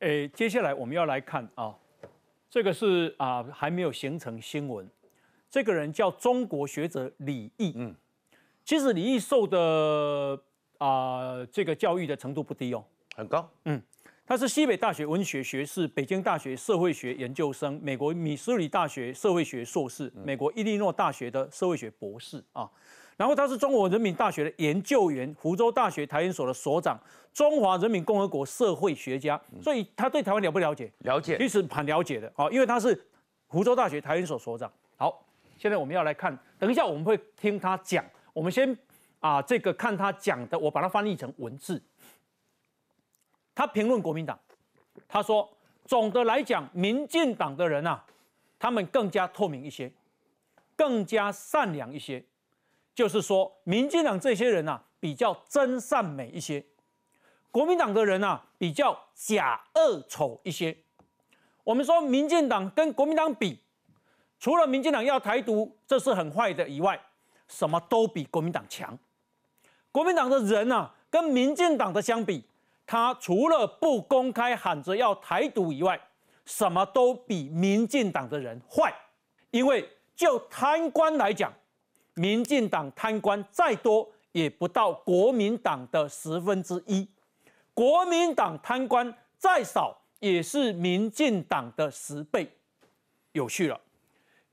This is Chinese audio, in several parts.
哎，接下来我们要来看啊，这个是啊还没有形成新闻。这个人叫中国学者李毅，嗯，其实李毅受的啊这个教育的程度不低哦，很高，嗯，他是西北大学文学学士，北京大学社会学研究生，美国米苏里大学社会学硕士，美国伊利诺大学的社会学博士啊。然后他是中国人民大学的研究员，福州大学台研所的所长，中华人民共和国社会学家，所以他对台湾了不了解？了解，其实很了解的啊，因为他是福州大学台研所所长。好，现在我们要来看，等一下我们会听他讲，我们先啊这个看他讲的，我把它翻译成文字。他评论国民党，他说：总的来讲，民进党的人啊，他们更加透明一些，更加善良一些。就是说，民进党这些人呐，比较真善美一些；国民党的人呐，比较假恶丑一些。我们说，民进党跟国民党比，除了民进党要台独，这是很坏的以外，什么都比国民党强。国民党的人呐，跟民进党的相比，他除了不公开喊着要台独以外，什么都比民进党的人坏。因为就贪官来讲，民进党贪官再多，也不到国民党的十分之一；国民党贪官再少，也是民进党的十倍。有趣了，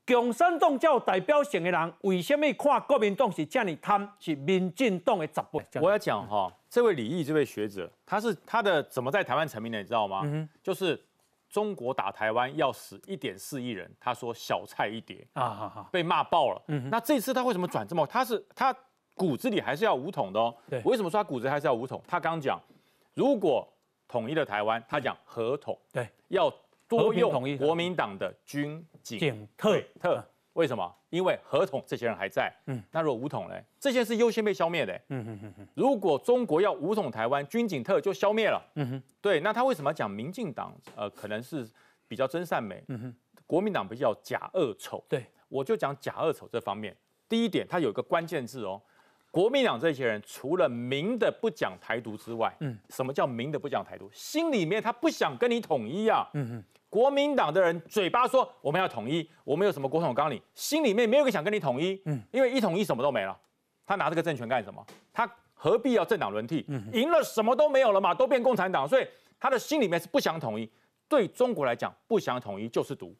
强生宗教代表性的人，为什么看国民党是这么贪，是民进党的十倍？我要讲哈，这位李毅，这位学者，他是他的怎么在台湾成名的？你知道吗？嗯就是。中国打台湾要死一点四亿人，他说小菜一碟啊，被骂爆了。嗯，那这次他为什么转这么？他是他骨子里还是要武统的哦。对，为什么说骨子还是要武统？他刚讲，如果统一了台湾，他讲合统，对，要多用国民党的军警特特。为什么？因为合同这些人还在。嗯，那如果武统呢？这些是优先被消灭的。嗯如果中国要武统台湾，军警特就消灭了。嗯对，那他为什么讲民进党？呃，可能是比较真善美。嗯国民党比较假恶丑。对，我就讲假恶丑这方面。第一点，它有一个关键字哦。国民党这些人除了明的不讲台独之外，嗯，什么叫明的不讲台独？心里面他不想跟你统一啊，嗯嗯，国民党的人嘴巴说我们要统一，我们有什么国统纲领，心里面没有个想跟你统一，嗯，因为一统一什么都没了，他拿这个政权干什么？他何必要政党轮替？赢了什么都没有了嘛，都变共产党，所以他的心里面是不想统一。对中国来讲，不想统一就是毒。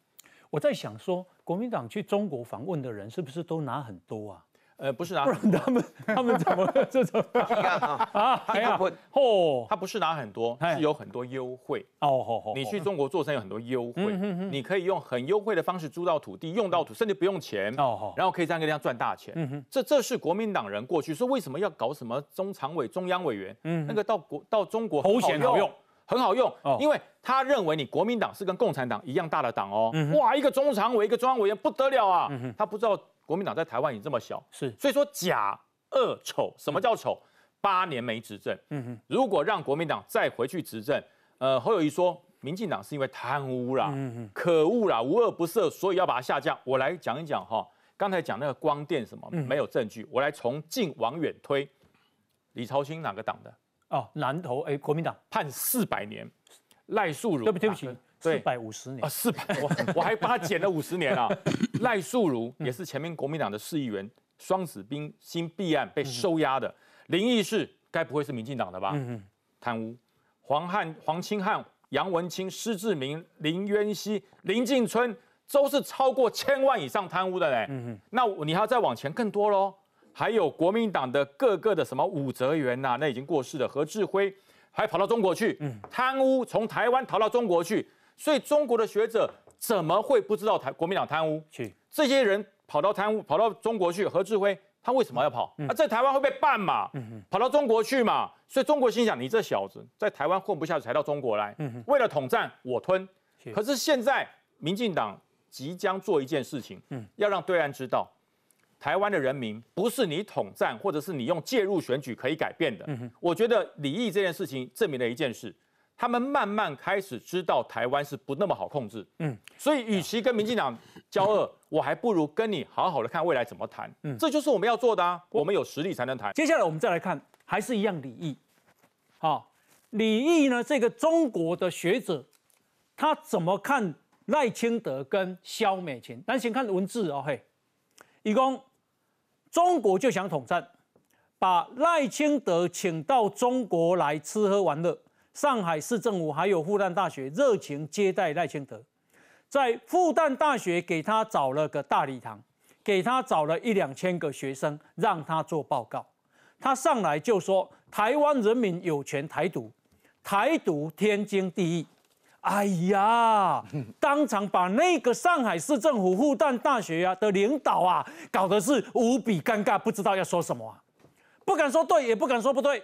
我在想说，国民党去中国访问的人是不是都拿很多啊？呃，不是拿，不然他们 他们怎么这种？你看啊，啊，不哦，他不是拿很多，是有很多优惠哦。好，好，你去中国做生意有很多优惠，你可以用很优惠的方式租到土地，用到土，甚至不用钱哦。然后可以这样跟人家赚大钱。嗯这这是国民党人过去说为什么要搞什么中常委、中央委员？嗯，那个到国到中国头好用，很好用，因为他认为你国民党是跟共产党一样大的党哦。哇，一个中常委，一个中央委员，不得了啊。嗯他不知道。国民党在台湾已经这么小，是，所以说假恶丑，什么叫丑？八年没执政，嗯哼。如果让国民党再回去执政，呃，侯友谊说，民进党是因为贪污啦，嗯哼，可恶啦，无恶不赦，所以要把它下降。我来讲一讲哈，刚才讲那个光电什么，嗯，没有证据。我来从近往远推，李朝清哪个党的？哦，南投哎，国民党判四百年，赖素如，起，对不起。四百五十年啊，四百，我 还帮他减了五十年啊。赖素如也是前面国民党的市议员，双子兵新弊案被收押的。林义士该不会是民进党的吧？嗯贪污，黄汉、黄清汉、杨文清、施志明、林渊熙、林进春都是超过千万以上贪污的嘞。嗯那你要再往前更多喽，还有国民党的各个的什么武则元呐，那已经过世了。何志辉还跑到中国去贪污，从台湾逃到中国去。所以中国的学者怎么会不知道台国民党贪污？去，这些人跑到贪污，跑到中国去。何志辉他为什么要跑？啊，在台湾会被办嘛？跑到中国去嘛？所以中国心想：你这小子在台湾混不下去，才到中国来。为了统战，我吞。可是现在民进党即将做一件事情，要让对岸知道，台湾的人民不是你统战，或者是你用介入选举可以改变的。我觉得李毅这件事情证明了一件事。他们慢慢开始知道台湾是不那么好控制，嗯，所以与其跟民进党交恶，我还不如跟你好好的看未来怎么谈，嗯，这就是我们要做的啊，我们有实力才能谈。接下来我们再来看，还是一样李毅，好，李毅呢，这个中国的学者，他怎么看赖清德跟萧美琴？先看文字哦，嘿，伊讲中国就想统战，把赖清德请到中国来吃喝玩乐。上海市政府还有复旦大学热情接待赖清德，在复旦大学给他找了个大礼堂，给他找了一两千个学生让他做报告。他上来就说：“台湾人民有权台独，台独天经地义。”哎呀，当场把那个上海市政府、复旦大学啊的领导啊搞得是无比尴尬，不知道要说什么，不敢说对，也不敢说不对。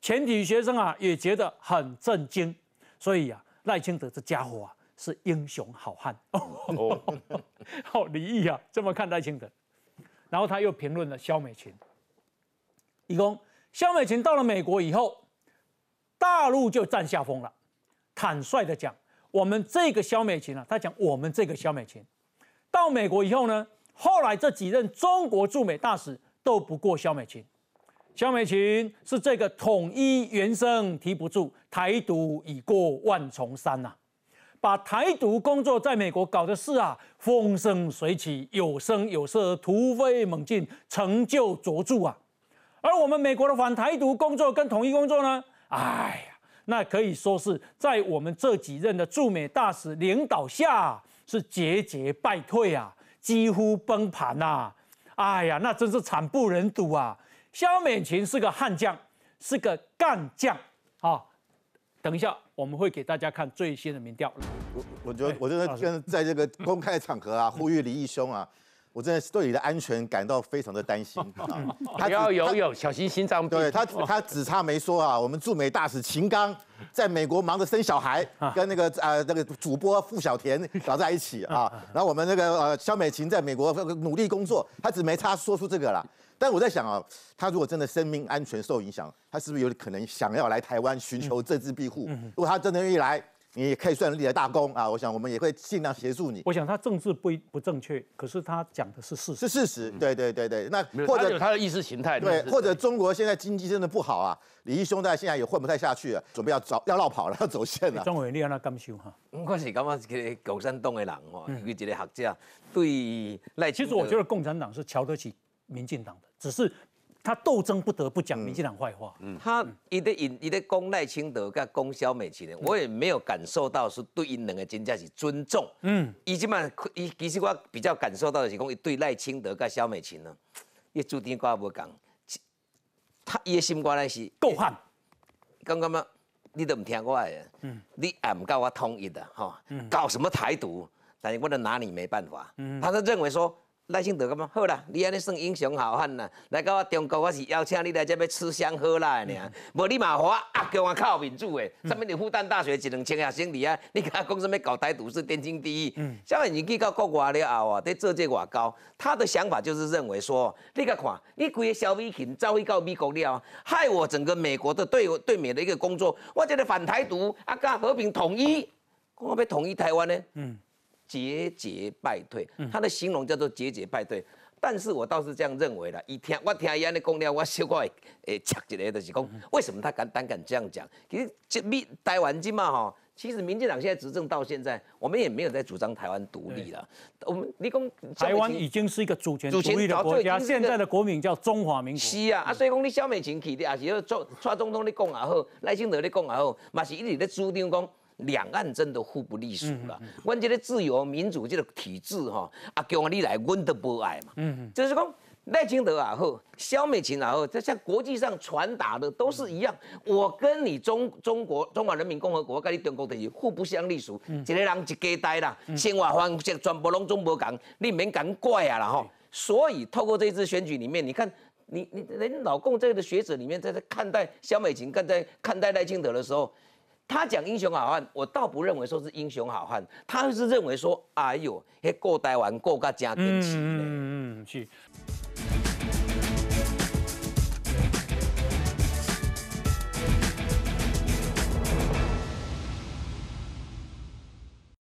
全体学生啊也觉得很震惊，所以啊，赖清德这家伙啊是英雄好汉。李毅啊这么看赖清德，然后他又评论了肖美琴。李工肖美琴到了美国以后，大陆就占下风了。坦率的讲，我们这个肖美琴啊，他讲我们这个肖美琴到美国以后呢，后来这几任中国驻美大使斗不过肖美琴。肖美琴是这个统一原声提不住，台独已过万重山呐！把台独工作在美国搞的是啊风生水起，有声有色，突飞猛进，成就卓著啊！而我们美国的反台独工作跟统一工作呢，哎呀，那可以说是在我们这几任的驻美大使领导下是节节败退啊，几乎崩盘呐！哎呀，那真是惨不忍睹啊！萧美琴是个悍将，是个干将，啊！等一下，我们会给大家看最新的民调。我我觉得，我觉得跟在这个公开场合啊，呼吁李义兄啊。我真的是对你的安全感到非常的担心 啊！他要游泳，小心心脏病。对他，他只差没说啊。我们驻美大使秦刚在美国忙着生小孩，跟那个啊那个主播付小田 搞在一起啊。然后我们那个呃肖美琴在美国努力工作，他只没差说出这个了。但我在想啊，他如果真的生命安全受影响，他是不是有可能想要来台湾寻求政治庇护？如果他真的愿意来。你也可以算立了大功啊！我想我们也会尽量协助你。我想他政治不不正确，可是他讲的是事实。是事实，对对对对。那或者他的意识形态，对，或者中国现在经济真的不好啊，李毅兄在现在也混不太下去了，准备要找要绕跑了，要走线了。中人你让他干休哈。我是感觉这个共产党的人哦，一个学者，对，那其实我觉得共产党是瞧得起民进党的，只是。他斗争不得不讲民进党坏话。嗯，他，一的引，一的攻赖清德，跟攻萧美琴的，我也没有感受到是对因两个金家是尊重。嗯，以前嘛，以其实我比较感受到的是讲，对赖清德跟萧美琴呢，也注定跟我无讲，他，伊的心观呢是够狠，刚刚嘛，你都唔听我的，嗯，你也唔教我统一的哈，搞什么台独，但是我能拿你没办法。嗯，他是认为说。耐心就讲嘛，好啦，你安尼算英雄好汉啦。来到我中国，我是邀请你来这边吃香喝辣的，尔 无你嘛华强啊靠民主的，证明你复旦大学一两千学生的啊！你他讲什么搞台独是天经地义。嗯，小在你去到国外了后啊，在这界外交，他的想法就是认为说，你甲看，你几个小米群走去到美国了，害我整个美国的对对美的一个工作，我这个反台独啊，甲和平统一，我要要统一台湾呢？嗯。节节败退，他的形容叫做节节败退，但是我倒是这样认为了。一听我听伊安尼讲了，我小可会会吃一个，就是讲，为什么他敢胆敢这样讲？其实这民台湾今嘛哈，其实民进党现在执政到现在，我们也没有在主张台湾独立了。我们你讲台湾已经是一个主权主独立的国家，现在的国名叫中华民国。是啊，啊所以讲你萧美琴去的也是做蔡总统你讲也好，赖清德你讲也好，嘛是一直在主张讲。两岸真的互不隶属了。我讲的自由民主这个体制哈，阿强啊，你来，我都不爱嘛。就是讲赖清德啊，和萧美琴啊，在向国际上传达的都是一样。我跟你中中国中华人民共和国跟你中国等于互不相隶属。一个人一家大啦，生活方式全部拢中国讲，你免敢怪啊啦哈。所以透过这次选举里面，你看，你你连老共这个学者里面，在在看待萧美琴，跟在看待赖清德的时候。他讲英雄好汉，我倒不认为说是英雄好汉，他是认为说，哎呦，还过台湾过个家庭去呢。嗯嗯，去。